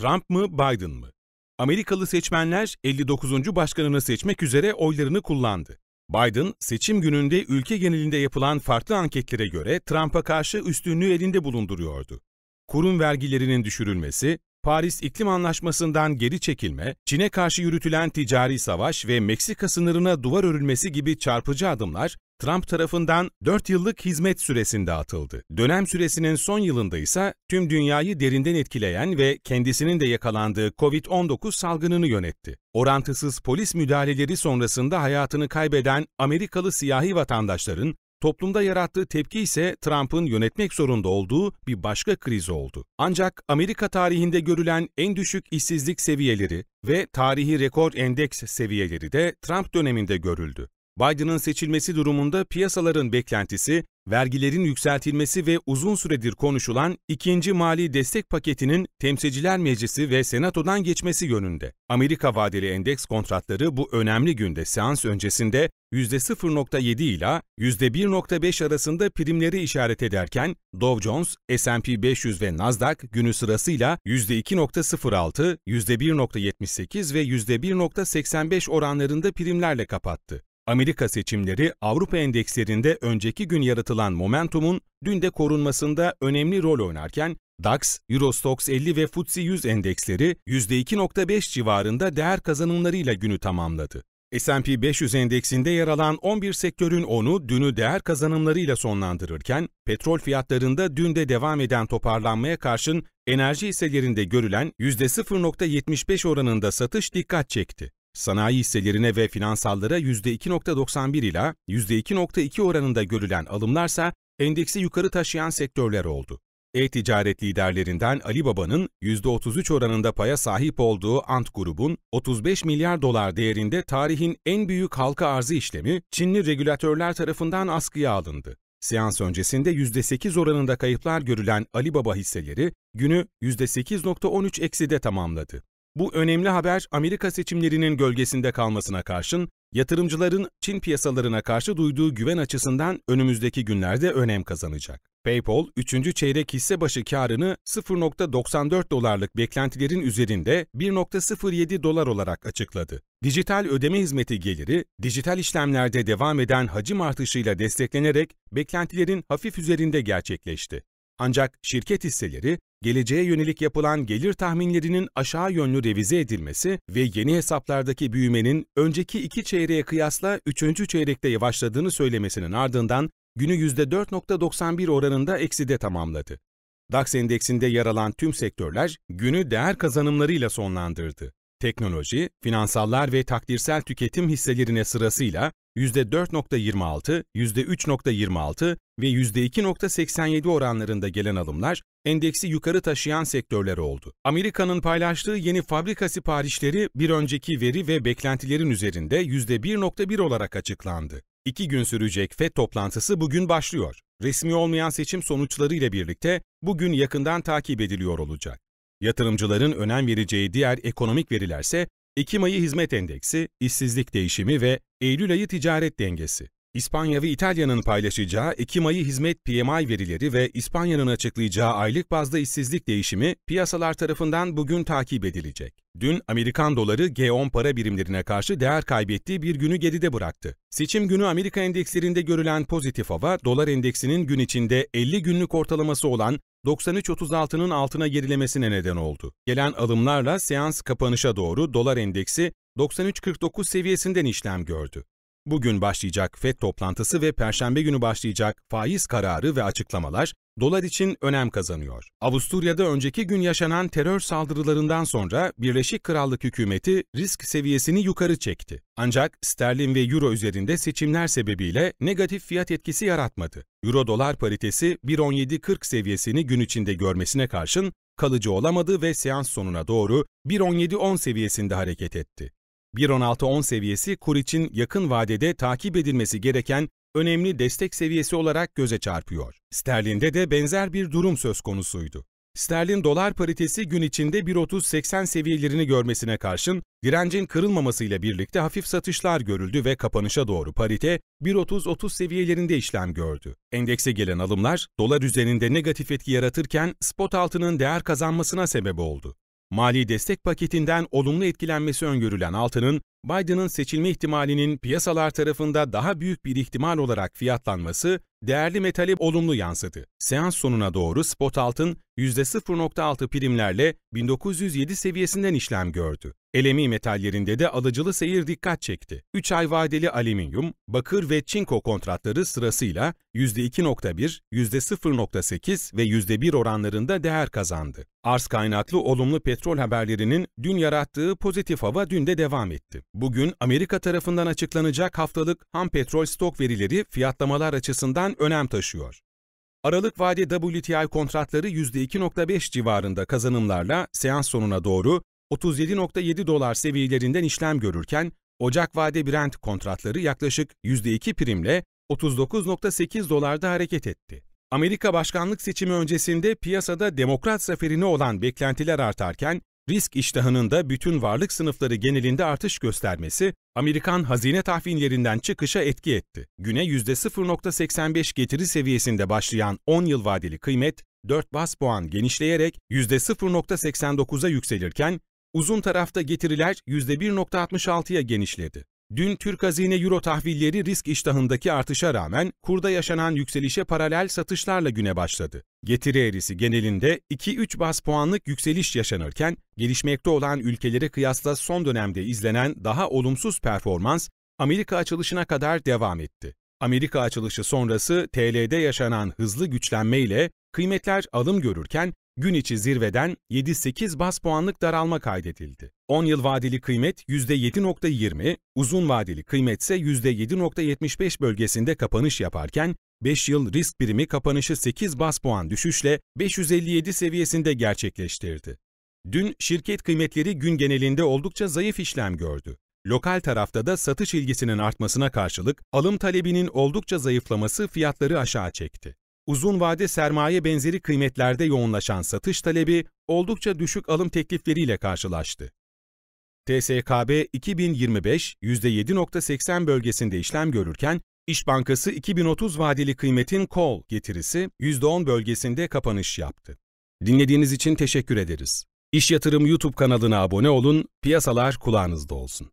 Trump mı, Biden mı? Amerikalı seçmenler 59. başkanını seçmek üzere oylarını kullandı. Biden, seçim gününde ülke genelinde yapılan farklı anketlere göre Trump'a karşı üstünlüğü elinde bulunduruyordu. Kurum vergilerinin düşürülmesi, Paris İklim Anlaşması'ndan geri çekilme, Çin'e karşı yürütülen ticari savaş ve Meksika sınırına duvar örülmesi gibi çarpıcı adımlar Trump tarafından 4 yıllık hizmet süresinde atıldı. Dönem süresinin son yılında ise tüm dünyayı derinden etkileyen ve kendisinin de yakalandığı COVID-19 salgınını yönetti. Orantısız polis müdahaleleri sonrasında hayatını kaybeden Amerikalı siyahi vatandaşların Toplumda yarattığı tepki ise Trump'ın yönetmek zorunda olduğu bir başka kriz oldu. Ancak Amerika tarihinde görülen en düşük işsizlik seviyeleri ve tarihi rekor endeks seviyeleri de Trump döneminde görüldü. Biden'ın seçilmesi durumunda piyasaların beklentisi, vergilerin yükseltilmesi ve uzun süredir konuşulan ikinci mali destek paketinin Temsilciler Meclisi ve Senato'dan geçmesi yönünde. Amerika vadeli endeks kontratları bu önemli günde seans öncesinde %0.7 ila %1.5 arasında primleri işaret ederken Dow Jones, S&P 500 ve Nasdaq günü sırasıyla %2.06, %1.78 ve %1.85 oranlarında primlerle kapattı. Amerika seçimleri Avrupa endekslerinde önceki gün yaratılan momentumun dün de korunmasında önemli rol oynarken DAX, Eurostox 50 ve FTSE 100 endeksleri %2.5 civarında değer kazanımlarıyla günü tamamladı. S&P 500 endeksinde yer alan 11 sektörün 10'u dünü değer kazanımlarıyla sonlandırırken, petrol fiyatlarında dün de devam eden toparlanmaya karşın enerji hisselerinde görülen %0.75 oranında satış dikkat çekti sanayi hisselerine ve finansallara %2.91 ila %2.2 oranında görülen alımlarsa endeksi yukarı taşıyan sektörler oldu. E-ticaret liderlerinden Alibaba'nın %33 oranında paya sahip olduğu Ant grubun 35 milyar dolar değerinde tarihin en büyük halka arzı işlemi Çinli regülatörler tarafından askıya alındı. Seans öncesinde %8 oranında kayıplar görülen Alibaba hisseleri günü %8.13 ekside tamamladı. Bu önemli haber Amerika seçimlerinin gölgesinde kalmasına karşın yatırımcıların Çin piyasalarına karşı duyduğu güven açısından önümüzdeki günlerde önem kazanacak. PayPal, 3. çeyrek hisse başı karını 0.94 dolarlık beklentilerin üzerinde 1.07 dolar olarak açıkladı. Dijital ödeme hizmeti geliri, dijital işlemlerde devam eden hacim artışıyla desteklenerek beklentilerin hafif üzerinde gerçekleşti. Ancak şirket hisseleri geleceğe yönelik yapılan gelir tahminlerinin aşağı yönlü revize edilmesi ve yeni hesaplardaki büyümenin önceki iki çeyreğe kıyasla üçüncü çeyrekte yavaşladığını söylemesinin ardından günü %4.91 oranında ekside tamamladı. DAX endeksinde yer alan tüm sektörler günü değer kazanımlarıyla sonlandırdı teknoloji, finansallar ve takdirsel tüketim hisselerine sırasıyla %4.26, %3.26 ve %2.87 oranlarında gelen alımlar endeksi yukarı taşıyan sektörler oldu. Amerika'nın paylaştığı yeni fabrika siparişleri bir önceki veri ve beklentilerin üzerinde %1.1 olarak açıklandı. İki gün sürecek FED toplantısı bugün başlıyor. Resmi olmayan seçim sonuçları ile birlikte bugün yakından takip ediliyor olacak. Yatırımcıların önem vereceği diğer ekonomik verilerse Ekim ayı hizmet endeksi, işsizlik değişimi ve Eylül ayı ticaret dengesi. İspanya ve İtalya'nın paylaşacağı Ekim ayı hizmet PMI verileri ve İspanya'nın açıklayacağı aylık bazda işsizlik değişimi piyasalar tarafından bugün takip edilecek. Dün Amerikan doları G10 para birimlerine karşı değer kaybettiği bir günü geride bıraktı. Seçim günü Amerika endekslerinde görülen pozitif hava, dolar endeksinin gün içinde 50 günlük ortalaması olan 93.36'nın altına gerilemesine neden oldu. Gelen alımlarla seans kapanışa doğru dolar endeksi 93.49 seviyesinden işlem gördü. Bugün başlayacak FED toplantısı ve perşembe günü başlayacak faiz kararı ve açıklamalar dolar için önem kazanıyor. Avusturya'da önceki gün yaşanan terör saldırılarından sonra Birleşik Krallık hükümeti risk seviyesini yukarı çekti. Ancak sterlin ve euro üzerinde seçimler sebebiyle negatif fiyat etkisi yaratmadı. Euro-dolar paritesi 1.17.40 seviyesini gün içinde görmesine karşın kalıcı olamadı ve seans sonuna doğru 1.17.10 seviyesinde hareket etti. 1.16.10 seviyesi kur için yakın vadede takip edilmesi gereken önemli destek seviyesi olarak göze çarpıyor. Sterlinde de benzer bir durum söz konusuydu. Sterlin dolar paritesi gün içinde 1.30-80 seviyelerini görmesine karşın direncin kırılmamasıyla birlikte hafif satışlar görüldü ve kapanışa doğru parite 1.30-30 seviyelerinde işlem gördü. Endekse gelen alımlar dolar üzerinde negatif etki yaratırken spot altının değer kazanmasına sebep oldu. Mali destek paketinden olumlu etkilenmesi öngörülen altının, Biden'ın seçilme ihtimalinin piyasalar tarafında daha büyük bir ihtimal olarak fiyatlanması, değerli metali olumlu yansıdı. Seans sonuna doğru spot altın %0.6 primlerle 1907 seviyesinden işlem gördü. Elemi metallerinde de alıcılı seyir dikkat çekti. 3 ay vadeli alüminyum, bakır ve çinko kontratları sırasıyla %2.1, %0.8 ve %1 oranlarında değer kazandı. Arz kaynaklı olumlu petrol haberlerinin dün yarattığı pozitif hava dün de devam etti. Bugün Amerika tarafından açıklanacak haftalık ham petrol stok verileri fiyatlamalar açısından önem taşıyor. Aralık vade WTI kontratları %2.5 civarında kazanımlarla seans sonuna doğru 37.7 dolar seviyelerinden işlem görürken, Ocak vade Brent kontratları yaklaşık %2 primle 39.8 dolarda hareket etti. Amerika başkanlık seçimi öncesinde piyasada demokrat zaferine olan beklentiler artarken, risk iştahının da bütün varlık sınıfları genelinde artış göstermesi, Amerikan hazine tahvinlerinden çıkışa etki etti. Güne %0.85 getiri seviyesinde başlayan 10 yıl vadeli kıymet, 4 bas puan genişleyerek %0.89'a yükselirken, Uzun tarafta getiriler %1.66'ya genişledi. Dün Türk hazine euro tahvilleri risk iştahındaki artışa rağmen kurda yaşanan yükselişe paralel satışlarla güne başladı. Getiri eğrisi genelinde 2-3 bas puanlık yükseliş yaşanırken, gelişmekte olan ülkelere kıyasla son dönemde izlenen daha olumsuz performans Amerika açılışına kadar devam etti. Amerika açılışı sonrası TL'de yaşanan hızlı güçlenme ile kıymetler alım görürken gün içi zirveden 7-8 bas puanlık daralma kaydedildi. 10 yıl vadeli kıymet %7.20, uzun vadeli kıymet ise %7.75 bölgesinde kapanış yaparken 5 yıl risk birimi kapanışı 8 bas puan düşüşle 557 seviyesinde gerçekleştirdi. Dün şirket kıymetleri gün genelinde oldukça zayıf işlem gördü. Lokal tarafta da satış ilgisinin artmasına karşılık alım talebinin oldukça zayıflaması fiyatları aşağı çekti uzun vade sermaye benzeri kıymetlerde yoğunlaşan satış talebi oldukça düşük alım teklifleriyle karşılaştı. TSKB 2025 %7.80 bölgesinde işlem görürken, İş Bankası 2030 vadeli kıymetin call getirisi %10 bölgesinde kapanış yaptı. Dinlediğiniz için teşekkür ederiz. İş Yatırım YouTube kanalına abone olun, piyasalar kulağınızda olsun.